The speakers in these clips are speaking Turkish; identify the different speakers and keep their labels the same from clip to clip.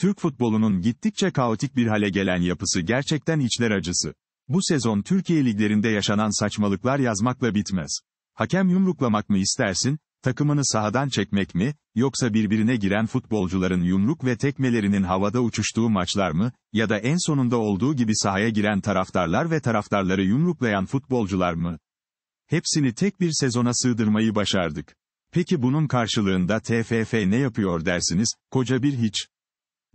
Speaker 1: Türk futbolunun gittikçe kaotik bir hale gelen yapısı gerçekten içler acısı. Bu sezon Türkiye liglerinde yaşanan saçmalıklar yazmakla bitmez. Hakem yumruklamak mı istersin, takımını sahadan çekmek mi, yoksa birbirine giren futbolcuların yumruk ve tekmelerinin havada uçuştuğu maçlar mı, ya da en sonunda olduğu gibi sahaya giren taraftarlar ve taraftarları yumruklayan futbolcular mı? Hepsini tek bir sezona sığdırmayı başardık. Peki bunun karşılığında TFF ne yapıyor dersiniz, koca bir hiç.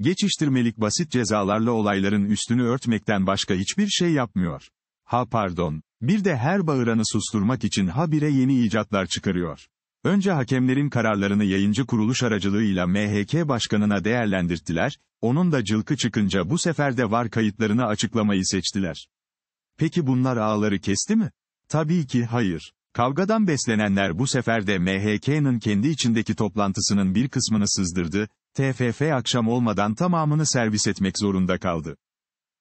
Speaker 1: Geçiştirmelik basit cezalarla olayların üstünü örtmekten başka hiçbir şey yapmıyor. Ha pardon, bir de her bağıranı susturmak için habire yeni icatlar çıkarıyor. Önce hakemlerin kararlarını yayıncı kuruluş aracılığıyla MHK başkanına değerlendirdiler, onun da cılkı çıkınca bu sefer de var kayıtlarını açıklamayı seçtiler. Peki bunlar ağları kesti mi? Tabii ki hayır. Kavgadan beslenenler bu sefer de MHK'nın kendi içindeki toplantısının bir kısmını sızdırdı, TFF akşam olmadan tamamını servis etmek zorunda kaldı.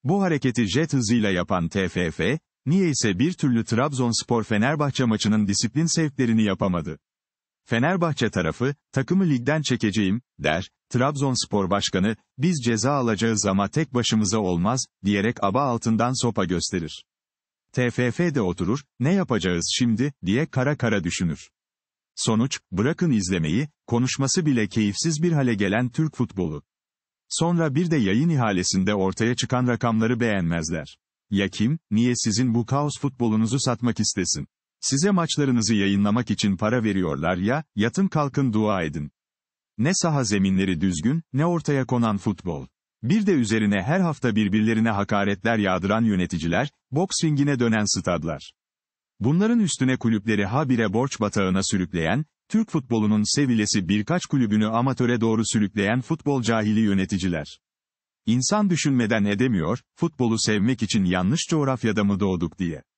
Speaker 1: Bu hareketi jet hızıyla yapan TFF, niyeyse bir türlü Trabzonspor-Fenerbahçe maçının disiplin sevklerini yapamadı. Fenerbahçe tarafı, takımı ligden çekeceğim, der, Trabzonspor Başkanı, biz ceza alacağız ama tek başımıza olmaz, diyerek aba altından sopa gösterir. TFF de oturur, ne yapacağız şimdi, diye kara kara düşünür. Sonuç, bırakın izlemeyi, konuşması bile keyifsiz bir hale gelen Türk futbolu. Sonra bir de yayın ihalesinde ortaya çıkan rakamları beğenmezler. Ya kim, niye sizin bu kaos futbolunuzu satmak istesin? Size maçlarınızı yayınlamak için para veriyorlar ya, yatın kalkın dua edin. Ne saha zeminleri düzgün, ne ortaya konan futbol. Bir de üzerine her hafta birbirlerine hakaretler yağdıran yöneticiler, boks ringine dönen stadlar. Bunların üstüne kulüpleri habire borç batağına sürükleyen, Türk futbolunun sevilesi birkaç kulübünü amatöre doğru sürükleyen futbol cahili yöneticiler. İnsan düşünmeden edemiyor, futbolu sevmek için yanlış coğrafyada mı doğduk diye.